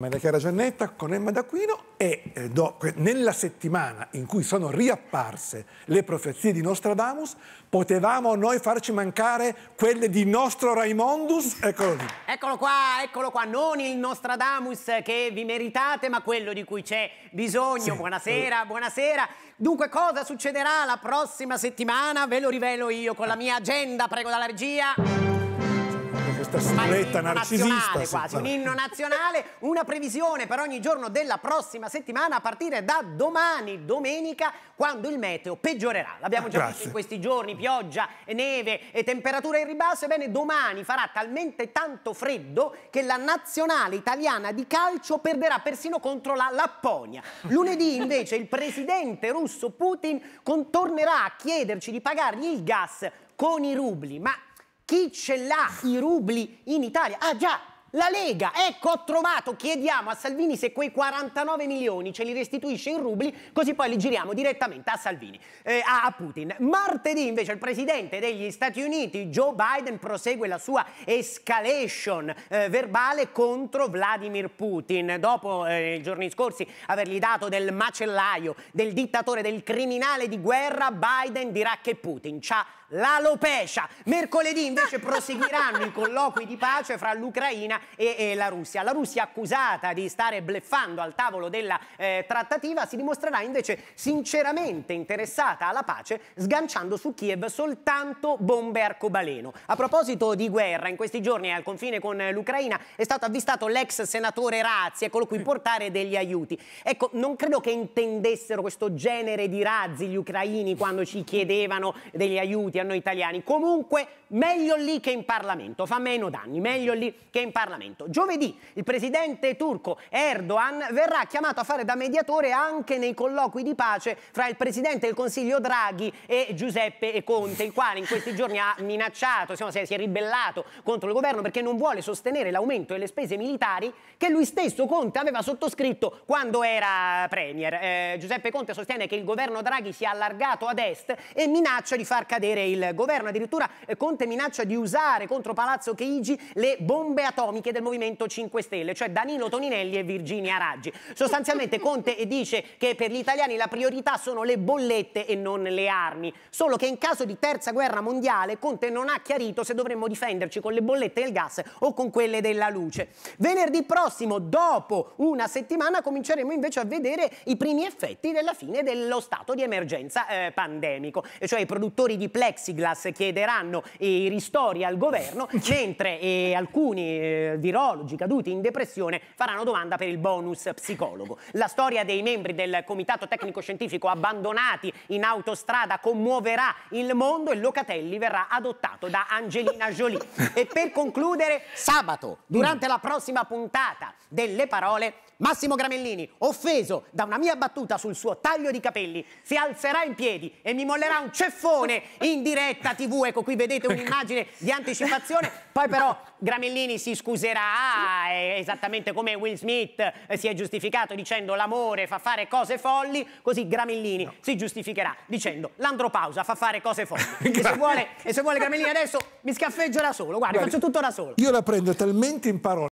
Maria Chiara Giannetta con Emma D'Aquino e eh, do, nella settimana in cui sono riapparse le profezie di Nostradamus potevamo noi farci mancare quelle di nostro Raimondus? Eccolo lì. Eccolo qua, eccolo qua, non il Nostradamus che vi meritate ma quello di cui c'è bisogno. Sì. Buonasera, buonasera. Dunque cosa succederà la prossima settimana? Ve lo rivelo io con la mia agenda, prego dalla regia questa siluetta narcisista. Quasi, un inno nazionale, una previsione per ogni giorno della prossima settimana a partire da domani, domenica, quando il meteo peggiorerà. L'abbiamo già Grazie. visto in questi giorni, pioggia, e neve e temperature in ribasso. Ebbene, domani farà talmente tanto freddo che la nazionale italiana di calcio perderà persino contro la Lapponia. Lunedì invece il presidente russo Putin contornerà a chiederci di pagargli il gas con i rubli, ma chi ce l'ha i rubli in Italia? Ah già, la Lega, ecco ho trovato, chiediamo a Salvini se quei 49 milioni ce li restituisce in rubli, così poi li giriamo direttamente a Salvini, eh, a Putin. Martedì invece il presidente degli Stati Uniti, Joe Biden, prosegue la sua escalation eh, verbale contro Vladimir Putin. Dopo eh, i giorni scorsi avergli dato del macellaio, del dittatore, del criminale di guerra, Biden dirà che Putin c'ha la l'alopecia. Mercoledì invece proseguiranno i colloqui di pace fra l'Ucraina e, e, la Russia. La Russia accusata di stare bleffando al tavolo della eh, trattativa si dimostrerà invece sinceramente interessata alla pace sganciando su Kiev soltanto bombe arcobaleno. A proposito di guerra, in questi giorni al confine con l'Ucraina è stato avvistato l'ex senatore Razzi, eccolo qui, portare degli aiuti. Ecco, non credo che intendessero questo genere di razzi gli ucraini quando ci chiedevano degli aiuti a noi italiani. Comunque, meglio lì che in Parlamento, fa meno danni, meglio lì che in Parlamento. Parlamento. Giovedì il presidente turco Erdogan verrà chiamato a fare da mediatore anche nei colloqui di pace fra il presidente del Consiglio Draghi e Giuseppe Conte, il quale in questi giorni ha minacciato, si è ribellato contro il governo perché non vuole sostenere l'aumento delle spese militari che lui stesso Conte aveva sottoscritto quando era premier. Eh, Giuseppe Conte sostiene che il governo Draghi si è allargato ad est e minaccia di far cadere il governo. Addirittura eh, Conte minaccia di usare contro Palazzo Chigi le bombe atomiche iconiche del Movimento 5 Stelle, cioè Danilo Toninelli e Virginia Raggi. Sostanzialmente Conte dice che per gli italiani la priorità sono le bollette e non le armi, solo che in caso di terza guerra mondiale Conte non ha chiarito se dovremmo difenderci con le bollette del gas o con quelle della luce. Venerdì prossimo, dopo una settimana, cominceremo invece a vedere i primi effetti della fine dello stato di emergenza eh, pandemico, e cioè i produttori di plexiglass chiederanno i ristori al governo, mentre eh, alcuni eh, eh, virologi caduti in depressione faranno domanda per il bonus psicologo. La storia dei membri del comitato tecnico-scientifico abbandonati in autostrada commuoverà il mondo e Locatelli verrà adottato da Angelina Jolie. e per concludere, sabato, durante la prossima puntata delle parole, Massimo Gramellini, offeso da una mia battuta sul suo taglio di capelli, si alzerà in piedi e mi mollerà un ceffone in diretta TV. Ecco, qui vedete un'immagine di anticipazione. Poi però Gramellini si scuserà userà esattamente come Will Smith eh, si è giustificato dicendo l'amore fa fare cose folli, così Gramellini no. si giustificherà dicendo l'andropausa fa fare cose folli. e, se vuole, e se vuole Gramellini adesso mi scaffeggio da solo, guarda, guarda, faccio tutto da solo. Io la prendo talmente in parola